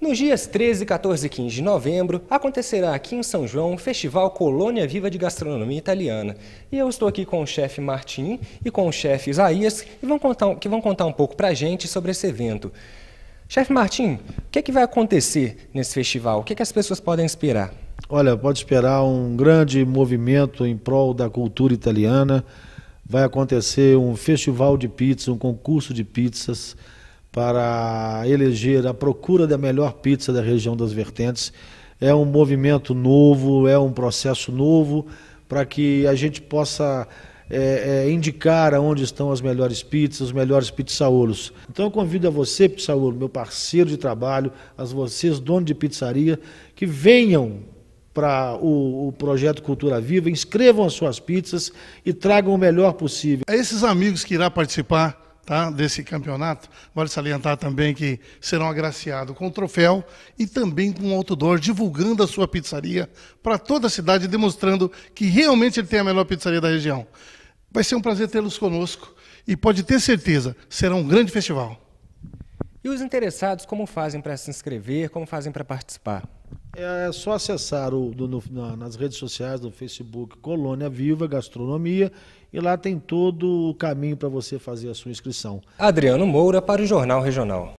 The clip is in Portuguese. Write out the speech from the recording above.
Nos dias 13, 14 e 15 de novembro, acontecerá aqui em São João o Festival Colônia Viva de Gastronomia Italiana. E eu estou aqui com o chefe Martim e com o chefe Isaías, que vão contar, que vão contar um pouco para a gente sobre esse evento. Chefe Martim, o que, é que vai acontecer nesse festival? O que, é que as pessoas podem esperar? Olha, pode esperar um grande movimento em prol da cultura italiana. Vai acontecer um festival de pizza, um concurso de pizzas para eleger a procura da melhor pizza da região das vertentes. É um movimento novo, é um processo novo para que a gente possa é, é, indicar aonde estão as melhores pizzas, os melhores pizzaulos. Então eu convido a você, pizzaulo, meu parceiro de trabalho, a vocês, dono de pizzaria, que venham para o, o, projeto Cultura Viva, inscrevam as suas pizzas e tragam o melhor possível. É esses amigos que irá participar tá, desse campeonato. Vale salientar também que serão agraciados com o troféu e também com um outdoor, divulgando a sua pizzaria para toda a cidade, demonstrando que realmente ele tem a melhor pizzaria da região. Vai ser um prazer tê-los conosco e pode ter certeza, será um grande festival. E os interessados, como fazem para se inscrever, como fazem para participar? É só acessar o, do, no, nas redes sociais, do Facebook Colônia Viva Gastronomia, e lá tem todo o caminho para você fazer a sua inscrição. Adriano Moura para o Jornal Regional.